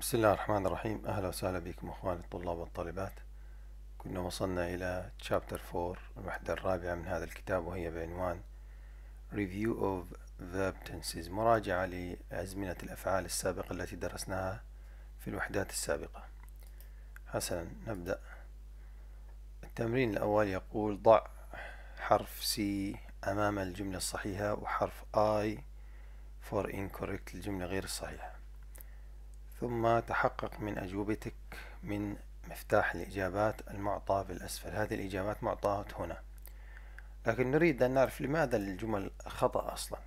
بسم الله الرحمن الرحيم أهلا وسهلا بكم أخواني الطلاب والطالبات كنا وصلنا إلى chapter 4 الوحدة الرابعة من هذا الكتاب وهي بعنوان review of verb tenses مراجعة لأزمنة الأفعال السابقة التي درسناها في الوحدات السابقة حسنا نبدأ التمرين الأول يقول ضع حرف C أمام الجملة الصحيحة وحرف I for incorrect الجملة غير الصحيحة ثم تحقق من أجوبتك من مفتاح الإجابات المعطى بالأسفل هذه الإجابات معطاة هنا لكن نريد أن نعرف لماذا الجمل خطأ أصلا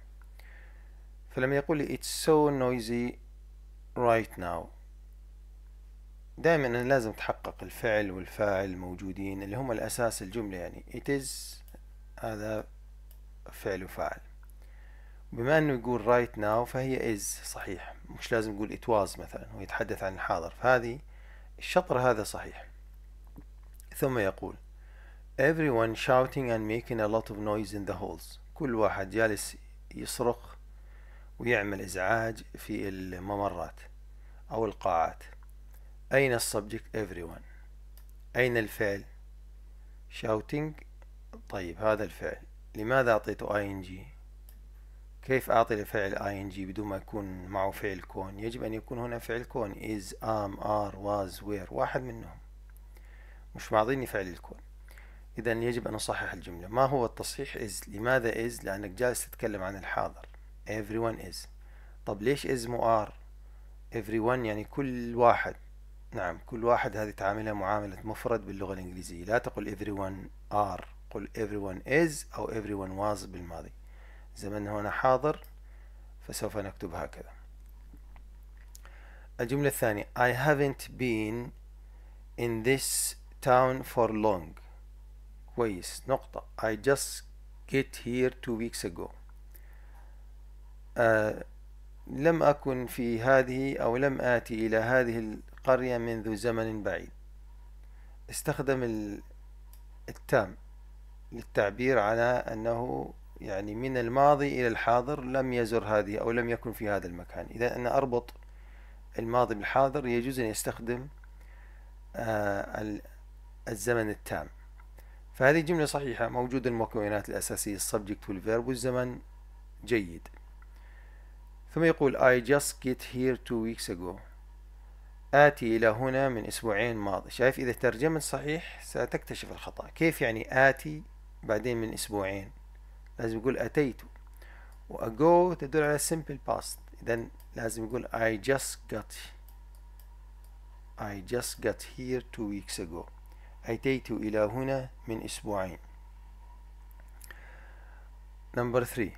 فلما يقول لي it's so noisy right now دائما أنا لازم تحقق الفعل والفاعل موجودين اللي هم الأساس الجملة يعني it is هذا فعل وفاعل بما انه يقول right now فهي is صحيح مش لازم يقول it was مثلا ويتحدث عن الحاضر فهذه الشطر هذا صحيح ثم يقول everyone shouting and making a lot of noise in the halls كل واحد جالس يصرخ ويعمل ازعاج في الممرات او القاعات اين السبجكت everyone اين الفعل shouting طيب هذا الفعل لماذا اعطيته ing كيف أعطي لفعل ing بدون ما يكون معه فعل كون يجب أن يكون هنا فعل كون is am are was were واحد منهم مش معطيني فعل الكون إذا يجب أن أصحح الجملة ما هو التصحيح is لماذا is لأنك جالس تتكلم عن الحاضر everyone is طب ليش is مو are everyone يعني كل واحد نعم كل واحد هذه تعاملها معاملة مفرد باللغة الإنجليزية لا تقل everyone are قل everyone is أو everyone was بالماضي زمن هنا حاضر فسوف نكتب هكذا الجملة الثانية I haven't been in this town for long كويس نقطة I just get here two weeks ago آه لم أكن في هذه أو لم آتي إلى هذه القرية منذ زمن بعيد استخدم التام للتعبير على أنه يعني من الماضي إلى الحاضر لم يزر هذه أو لم يكن في هذا المكان إذا أنا أربط الماضي بالحاضر يجوز أن يستخدم آه، الزمن التام فهذه جملة صحيحة موجود المكونات الأساسية السبجكت والفيرب والزمن جيد ثم يقول I just get here two weeks ago آتي إلى هنا من أسبوعين ماضي شايف إذا ترجمت صحيح ستكتشف الخطأ كيف يعني آتي بعدين من أسبوعين لازم يقول أتيت أجو تدل على simple past إذا لازم يقول I just got I just got here two weeks ago أتيت إلى هنا من أسبوعين Number three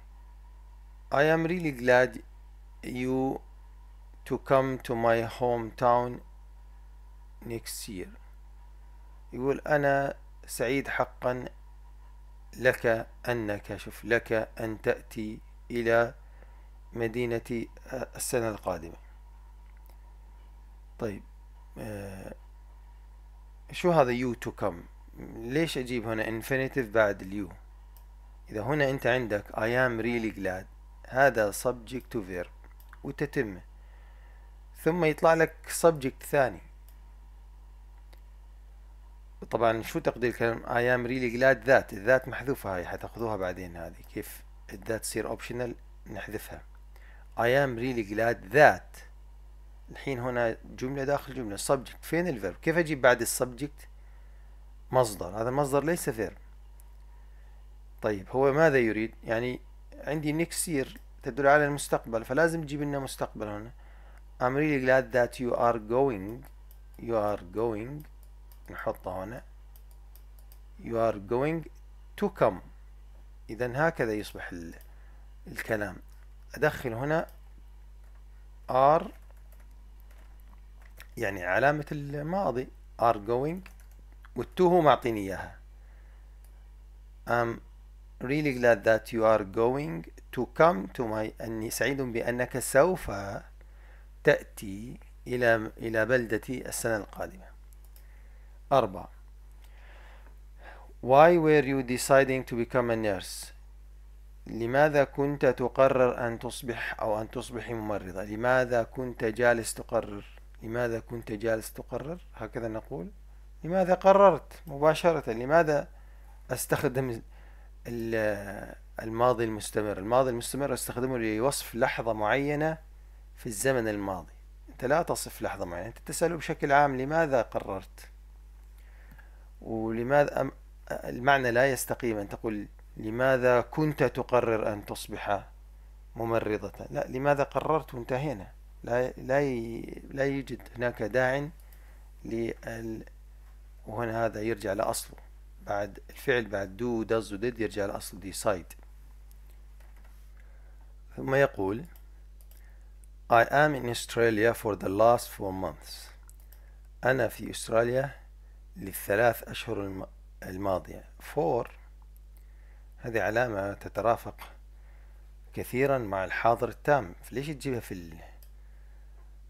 I am really glad you to come to my hometown next year يقول أنا سعيد حقا لك أنك شوف لك أن تأتي إلى مدينة آه، السنة القادمة طيب آه شو هذا يو تو كم ليش أجيب هنا infinitive بعد اليو إذا هنا أنت عندك I am really glad هذا subject to verb وتتمه ثم يطلع لك subject ثاني طبعا شو تقدير الكلام I am really glad that الذات محذوفة هاي حتاخذوها بعدين هذه كيف الذات تصير اوبشنال نحذفها I am really glad that الحين هنا جملة داخل جملة subject فين الفيرب كيف اجيب بعد السبجكت مصدر هذا مصدر ليس فيرب طيب هو ماذا يريد يعني عندي next year تدل على المستقبل فلازم تجيب لنا مستقبل هنا I'm really glad that you are going you are going نحطه هنا you are going to come إذا هكذا يصبح الكلام أدخل هنا are يعني علامة الماضي are going والتو هو معطيني إياها I'm really glad that you are going to come to my أني سعيد بأنك سوف تأتي إلى إلى بلدتي السنة القادمة أربعة Why were you deciding to become a nurse? لماذا كنت تقرر أن تصبح أو أن تصبحي ممرضة؟ لماذا كنت جالس تقرر؟ لماذا كنت جالس تقرر؟ هكذا نقول لماذا قررت مباشرة؟ لماذا أستخدم الماضي المستمر؟ الماضي المستمر أستخدمه لوصف لحظة معينة في الزمن الماضي أنت لا تصف لحظة معينة أنت تسأله بشكل عام لماذا قررت؟ ولماذا أم المعنى لا يستقيم أن تقول لماذا كنت تقرر أن تصبح ممرضة لا لماذا قررت وانتهينا لا لا لا يوجد هناك داع لل وهنا هذا يرجع لأصله بعد الفعل بعد دو دز وديد يرجع لأصل ديسايد ثم يقول I am in Australia for the last four months أنا في أستراليا للثلاث أشهر الماضية فور هذه علامة تترافق كثيرا مع الحاضر التام ليش تجيبها في ال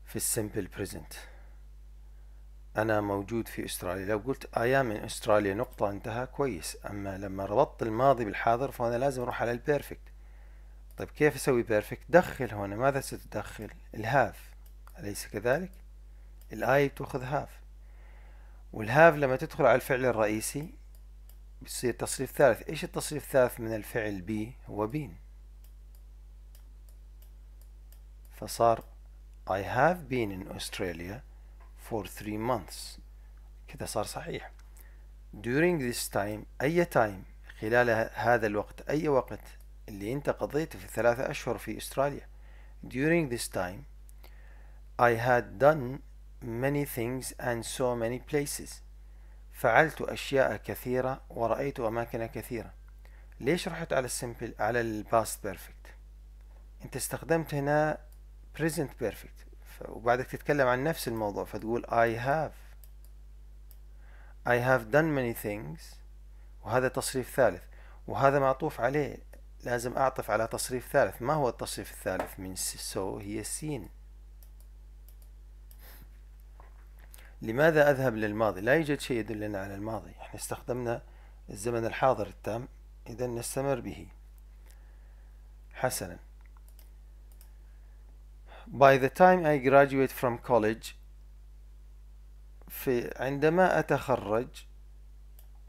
في السمبل بريزنت أنا موجود في أستراليا لو قلت I am in أستراليا نقطة انتهى كويس أما لما ربطت الماضي بالحاضر فأنا لازم أروح على البيرفكت طيب كيف أسوي بيرفكت دخل هنا ماذا ستدخل الهاف أليس كذلك الآي تأخذ هاف والهاف لما تدخل على الفعل الرئيسي بتصير تصريف ثالث ايش التصريف الثالث من الفعل بي هو بين فصار I have been in Australia for three months كذا صار صحيح during this time أي time خلال هذا الوقت أي وقت اللي أنت قضيته في ثلاثة أشهر في أستراليا during this time I had done many things and so many places فعلت أشياء كثيرة ورأيت أماكن كثيرة ليش رحت على السمبل على الباست بيرفكت أنت استخدمت هنا present perfect وبعدك تتكلم عن نفس الموضوع فتقول I have I have done many things وهذا تصريف ثالث وهذا معطوف عليه لازم أعطف على تصريف ثالث ما هو التصريف الثالث من so هي seen لماذا أذهب للماضي لا يوجد شيء يدلنا على الماضي احنا استخدمنا الزمن الحاضر التام إذا نستمر به حسنا by the time I graduate from college في عندما أتخرج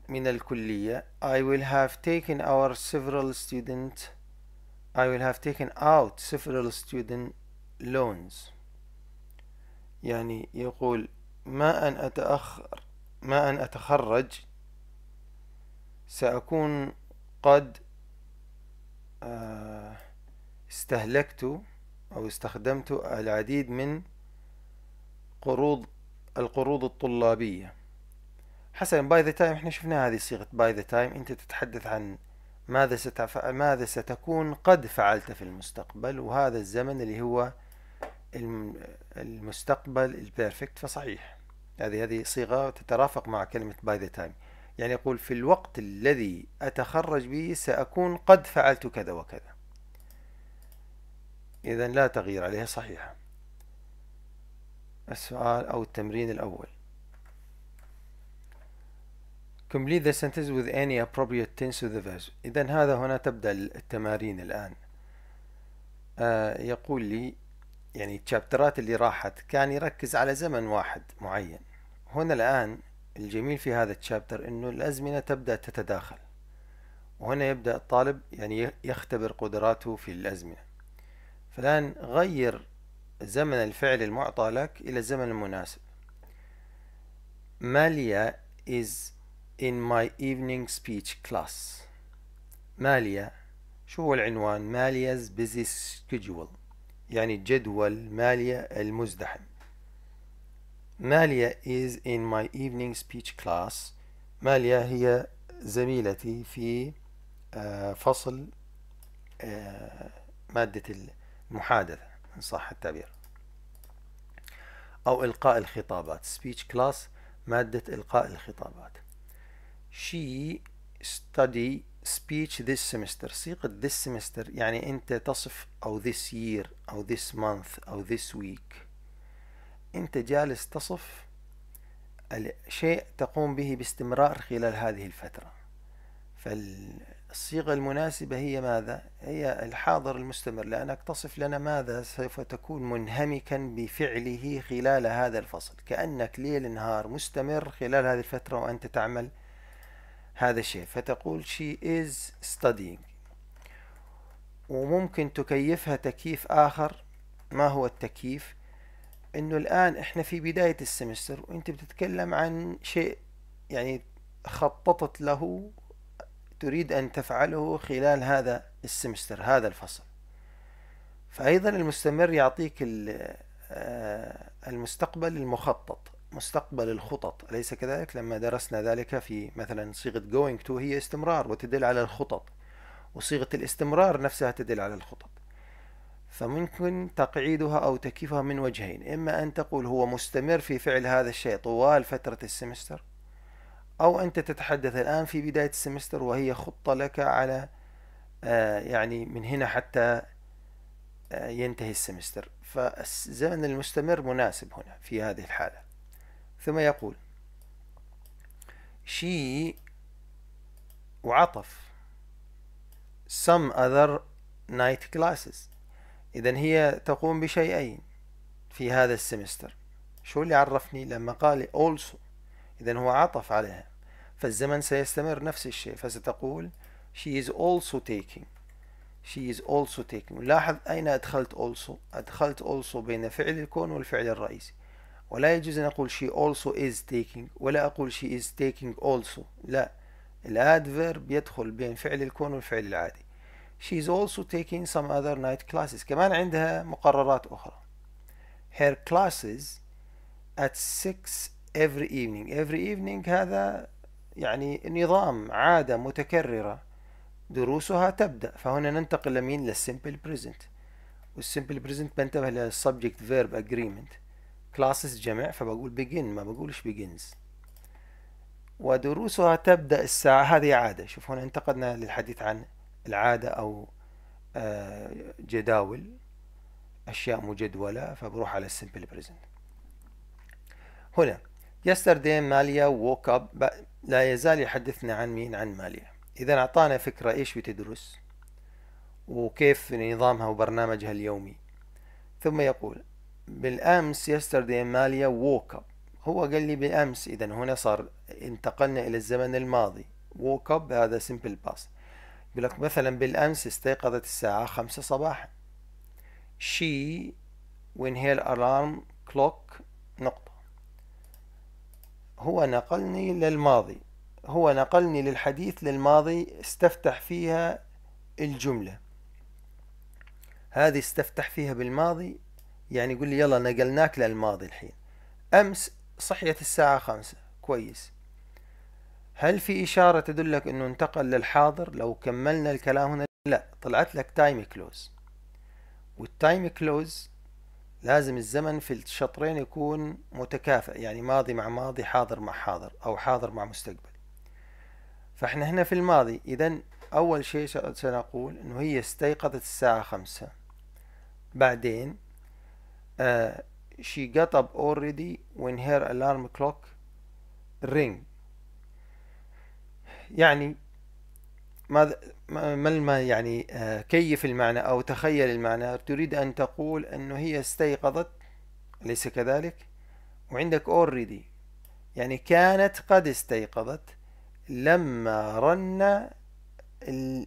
من الكلية I will have taken our several student I will have taken out several student loans يعني يقول ما أن أتأخر ما أن أتخرج سأكون قد آه، استهلكت أو استخدمت العديد من قروض القروض الطلابية حسنا باي ذا تايم احنا شفنا هذه صيغة باي ذا تايم انت تتحدث عن ماذا ستفعل ماذا ستكون قد فعلت في المستقبل وهذا الزمن اللي هو المستقبل البيرفكت فصحيح هذه هذه صيغة تترافق مع كلمة by the time يعني يقول في الوقت الذي أتخرج به سأكون قد فعلت كذا وكذا إذا لا تغيير عليها صحيحة السؤال أو التمرين الأول Complete the sentence with any appropriate tense to the verb إذا هذا هنا تبدأ التمارين الآن آه يقول لي يعني الشابترات اللي راحت كان يركز على زمن واحد معين هنا الآن الجميل في هذا الشابتر أنه الأزمنة تبدأ تتداخل وهنا يبدأ الطالب يعني يختبر قدراته في الأزمنة فالآن غير زمن الفعل المعطى لك إلى الزمن المناسب ماليا is in my evening speech class ماليا شو هو العنوان ماليا's busy schedule يعني جدول ماليا المزدحم ماليا is in my evening speech class ماليا هي زميلتي في آه، فصل آه، مادة المحادثة إن صح التعبير أو إلقاء الخطابات speech class مادة إلقاء الخطابات she study speech this semester صيغة this semester يعني أنت تصف أو this year أو this month أو this week أنت جالس تصف شيء تقوم به باستمرار خلال هذه الفترة فالصيغة المناسبة هي ماذا؟ هي الحاضر المستمر لأنك تصف لنا ماذا سوف تكون منهمكا بفعله خلال هذا الفصل كأنك ليل نهار مستمر خلال هذه الفترة وأنت تعمل هذا الشيء فتقول she is studying وممكن تكيفها تكييف آخر ما هو التكييف انه الان احنا في بداية السمستر وانت بتتكلم عن شيء يعني خططت له تريد ان تفعله خلال هذا السمستر هذا الفصل فايضا المستمر يعطيك آه، المستقبل المخطط مستقبل الخطط أليس كذلك لما درسنا ذلك في مثلا صيغة going to هي استمرار وتدل على الخطط وصيغة الاستمرار نفسها تدل على الخطط فممكن تقعيدها أو تكيفها من وجهين إما أن تقول هو مستمر في فعل هذا الشيء طوال فترة السمستر أو أنت تتحدث الآن في بداية السمستر وهي خطة لك على آه، يعني من هنا حتى آه، ينتهي السمستر فالزمن المستمر مناسب هنا في هذه الحالة ثم يقول شي وعطف some other night classes إذا هي تقوم بشيئين في هذا السمستر شو اللي عرفني لما قال also إذا هو عطف عليها فالزمن سيستمر نفس الشيء فستقول she is also taking she is also taking لاحظ أين أدخلت also أدخلت also بين فعل الكون والفعل الرئيسي ولا يجوز أن أقول she also is taking ولا أقول she is taking also لا الادفيرب يدخل بين فعل الكون والفعل العادي She's also taking some other night classes كمان عندها مقررات أخرى Her classes at 6 every evening every evening هذا يعني نظام عادة متكررة دروسها تبدأ فهنا ننتقل لمين للسيمبل بريزنت والسيمبل بريزنت بنتبه للسبجكت فيرب اجريمنت كلاسز جمع فبقول begin ما بقولش begins ودروسها تبدأ الساعة هذه عادة شوف هنا انتقدنا للحديث عن العادة أو آه، جداول أشياء مجدولة فبروح على السمبل بريزنت هنا يسترداي ماليا ووك اب لا يزال يحدثنا عن مين عن ماليا إذا أعطانا فكرة إيش بتدرس وكيف نظامها وبرنامجها اليومي ثم يقول بالأمس يسترداي ماليا ووك اب هو قال لي بالأمس إذا هنا صار انتقلنا إلى الزمن الماضي ووك اب هذا سمبل باست بلك مثلا بالأمس استيقظت الساعة خمسة صباحا she when her alarm clock نقطة هو نقلني للماضي هو نقلني للحديث للماضي استفتح فيها الجملة هذه استفتح فيها بالماضي يعني يقول لي يلا نقلناك للماضي الحين أمس صحيت الساعة خمسة كويس هل في إشارة تدلك أنه انتقل للحاضر لو كملنا الكلام هنا لا طلعت لك تايم كلوز والتايم كلوز لازم الزمن في الشطرين يكون متكافئ يعني ماضي مع ماضي حاضر مع حاضر أو حاضر مع مستقبل فإحنا هنا في الماضي إذا أول شيء سنقول أنه هي استيقظت الساعة خمسة بعدين آه she got up already when her alarm clock ring يعني ماذا ما ما يعني آه، كيف المعنى أو تخيل المعنى تريد أن تقول أنه هي استيقظت أليس كذلك وعندك اوريدي يعني كانت قد استيقظت لما رن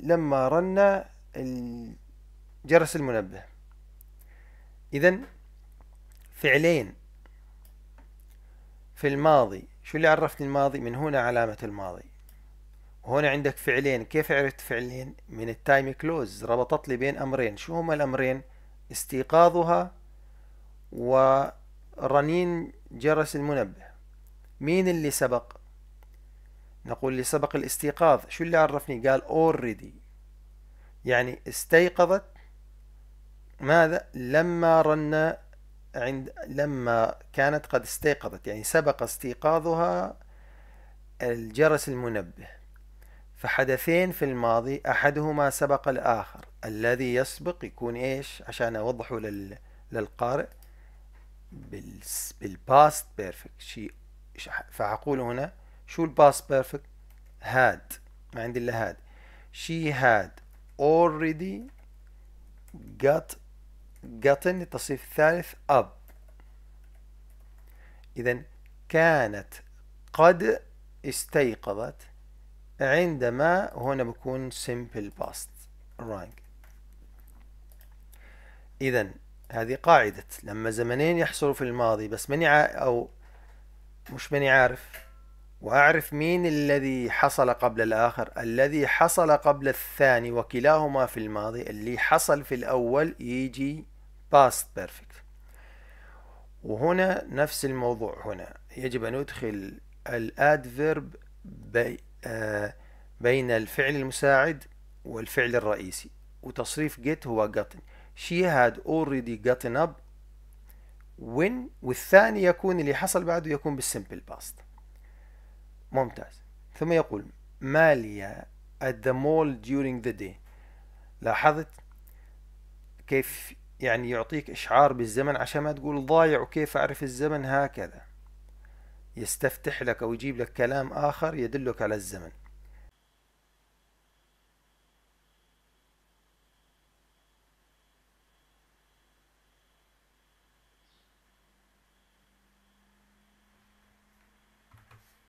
لما رن جرس المنبه إذا فعلين في الماضي شو اللي عرفني الماضي من هنا علامة الماضي هنا عندك فعلين كيف عرفت فعلين من التايم كلوز ربطت لي بين امرين شو هما الامرين استيقاظها ورنين جرس المنبه مين اللي سبق نقول اللي سبق الاستيقاظ شو اللي عرفني قال already يعني استيقظت ماذا لما رن عند لما كانت قد استيقظت يعني سبق استيقاظها الجرس المنبه فحدثين في الماضي أحدهما سبق الآخر الذي يسبق يكون إيش عشان أوضحه لل... للقارئ بالباست بيرفكت شيء فأقول هنا شو الباست بيرفكت هاد ما عندي إلا هاد she had already got gotten التصريف الثالث up إذا كانت قد استيقظت عندما هنا بكون simple past rank إذا هذه قاعدة لما زمنين يحصلوا في الماضي بس ماني أو مش ماني عارف وأعرف مين الذي حصل قبل الآخر الذي حصل قبل الثاني وكلاهما في الماضي اللي حصل في الأول يجي past perfect وهنا نفس الموضوع هنا يجب أن أدخل الادفيرب آه، بين الفعل المساعد والفعل الرئيسي وتصريف get هو gotten she had already gotten up when والثاني يكون اللي حصل بعده يكون بالسمبل باست ممتاز ثم يقول ماليا at the mall during the day لاحظت كيف يعني يعطيك إشعار بالزمن عشان ما تقول ضايع وكيف أعرف الزمن هكذا يستفتح لك أو يجيب لك كلام آخر يدلك على الزمن